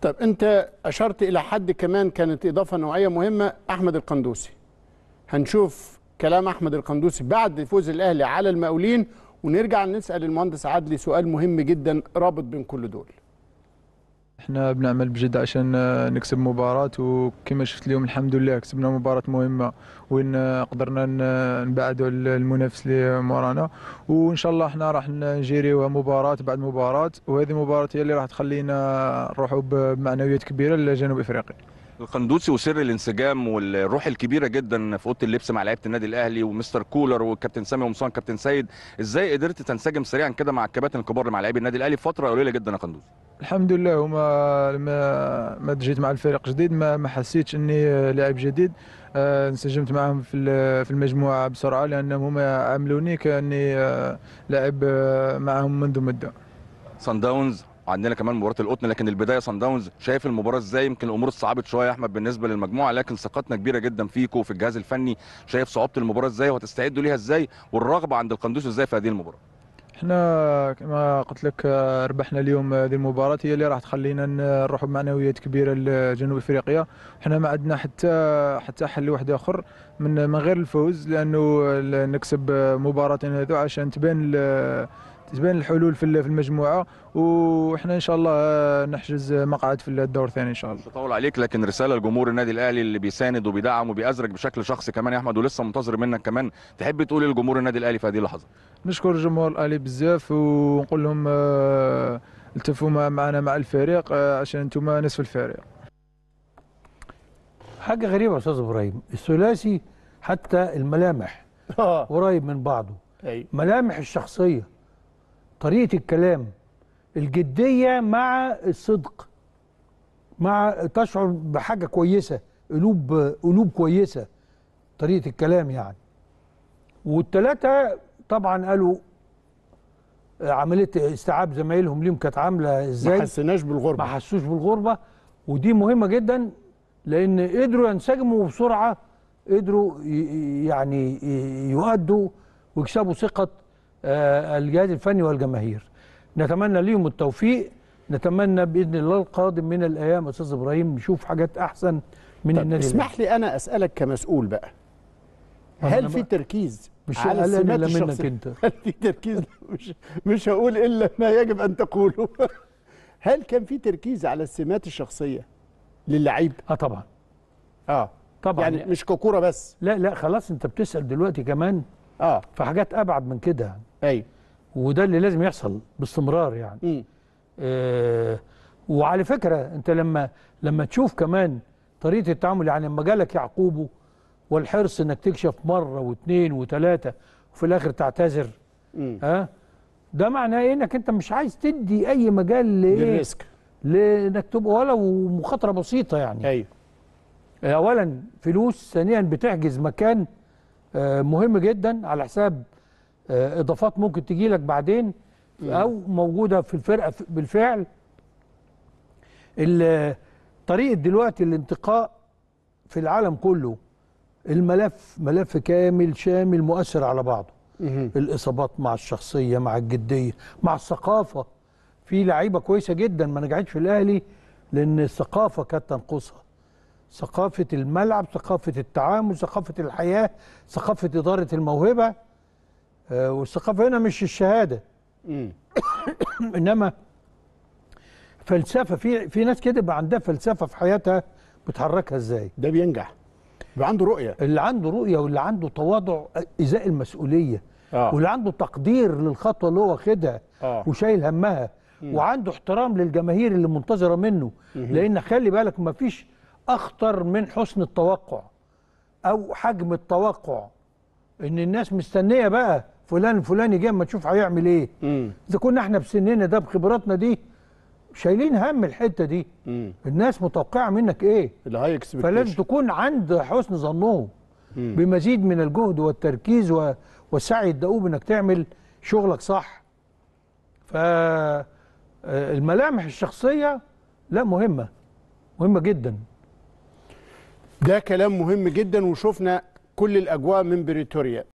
طب انت اشرت الى حد كمان كانت اضافه نوعيه مهمه احمد القندوسي هنشوف كلام احمد القندوسي بعد فوز الاهلي على المقاولين ونرجع نسال المهندس عدلي سؤال مهم جدا رابط بين كل دول احنا بنعمل بجد عشان نكسب مباراة وكما شفت اليوم الحمد لله كسبنا مباراة مهمة وين قدرنا نبعدوا المنافس اللي مورانا وان شاء الله احنا راح نجيريوها مباراة بعد مباراة وهذه المباراة هي اللي راح تخلينا نروحوا بمعنويات كبيرة لجنوب افريقيا القندوسي وسر الانسجام والروح الكبيره جدا في اوضه اللبس مع لعيبه النادي الاهلي ومستر كولر والكابتن سامي ومصان كابتن سيد ازاي قدرت تنسجم سريعا كده مع الكباتن الكبار مع لاعبي النادي الاهلي في فتره قليله جدا يا قندوسي الحمد لله وما ما ما جيت مع الفريق جديد ما ما حسيتش اني لاعب جديد آه، انسجمت معهم في في المجموعه بسرعه لانهم هما عاملوني كاني آه، لاعب آه، معهم منذ مده سان داونز عندنا كمان مباراه القطن لكن البدايه سان داونز شايف المباراه ازاي يمكن الامور اتصعبت شويه يا احمد بالنسبه للمجموعه لكن ثقتنا كبيره جدا فيكم وفي الجهاز الفني شايف صعوبه المباراه ازاي وهتستعدوا ليها ازاي والرغبه عند القندوس ازاي في هذه المباراه احنا كما قلت لك آه، ربحنا اليوم هذه آه، المباراه هي اللي راح تخلينا نروحوا بمعنويات كبيره لجنوب افريقيا احنا ما عندنا حتى آه، حتى حل واحد اخر من من غير الفوز لانه نكسب مباراتين هذو عشان تبان تبان الحلول في المجموعه وحنا ان شاء الله آه، نحجز آه، مقعد في الدور الثاني ان شاء الله طول عليك لكن رساله لجمهور النادي الاهلي اللي بيساند وبيدعم وبيأزرك بشكل شخصي كمان يا احمد ولسه منتظر منك كمان تحب تقول إيه لجمهور النادي الاهلي في هذه اللحظه نشكر جمهور الاهلي بزاف ونقول لهم آه، التفوا معنا مع الفريق عشان انتم نصف الفريق حاجه غريبه يا استاذ ابراهيم الثلاثي حتى الملامح قريب من بعضه ملامح الشخصيه طريقه الكلام الجديه مع الصدق مع تشعر بحاجه كويسه قلوب قلوب كويسه طريقه الكلام يعني والثلاثه طبعا قالوا عمليه استيعاب زمايلهم ليهم كانت عامله ازاي ما حسناش بالغربه ما حسوش بالغربه ودي مهمه جدا لان قدروا ينسجموا بسرعه قدروا يعني يؤدوا ويكسبوا ثقه آه، الجهاز الفني والجماهير نتمنى ليهم التوفيق نتمنى باذن الله القادم من الايام استاذ ابراهيم نشوف حاجات احسن من طب النادي اسمح لي انا اسالك كمسؤول بقى هل في تركيز مش على السمات الشخصيه انت هل في تركيز مش مش هقول الا ما يجب ان تقوله هل كان في تركيز على السمات الشخصيه للعيب اه طبعا اه طبعا يعني مش ككوره بس لا لا خلاص انت بتسال دلوقتي كمان اه في حاجات ابعد من كده ايوه وده اللي لازم يحصل باستمرار يعني امم آه وعلى فكره انت لما لما تشوف كمان طريقه التعامل يعني لما جالك يعقوبه والحرص انك تكشف مره واثنين وثلاثه وفي الاخر تعتذر ها أه؟ ده معناه ايه انك انت مش عايز تدي اي مجال لايه للريسك لانك تبقى ولو مخاطره بسيطه يعني ايوه اولا فلوس ثانيا بتحجز مكان آه، مهم جدا على حساب آه، اضافات ممكن تجي لك بعدين او موجوده في الفرقه بالفعل طريقه دلوقتي الانتقاء في العالم كله الملف ملف كامل شامل مؤثر على بعضه الاصابات مع الشخصيه مع الجديه مع الثقافه في لعيبه كويسه جدا ما نجحتش في الاهلي لان الثقافه كانت تنقصها ثقافه الملعب ثقافه التعامل ثقافه الحياه ثقافه اداره الموهبه آه، والثقافه هنا مش الشهاده انما فلسفه في في ناس كده بقى عندها فلسفه في حياتها بتحركها ازاي ده بينجح يبقى عنده رؤيه اللي عنده رؤيه واللي عنده تواضع ازاء المسؤوليه آه. واللي عنده تقدير للخطوه اللي هو واخدها آه. وشايل همها م. وعنده احترام للجماهير اللي منتظره منه م. لان خلي بالك ما فيش اخطر من حسن التوقع او حجم التوقع ان الناس مستنيه بقى فلان الفلاني جه اما تشوف هيعمل ايه اذا كنا احنا بسننا ده بخبراتنا دي شايلين هم الحته دي مم. الناس متوقعه منك ايه الهاي فلازم تكون عند حسن ظنهم بمزيد من الجهد والتركيز و... والسعي الدؤوب انك تعمل شغلك صح فالملامح الشخصيه لا مهمه مهمه جدا ده كلام مهم جدا وشفنا كل الاجواء من بريتوريا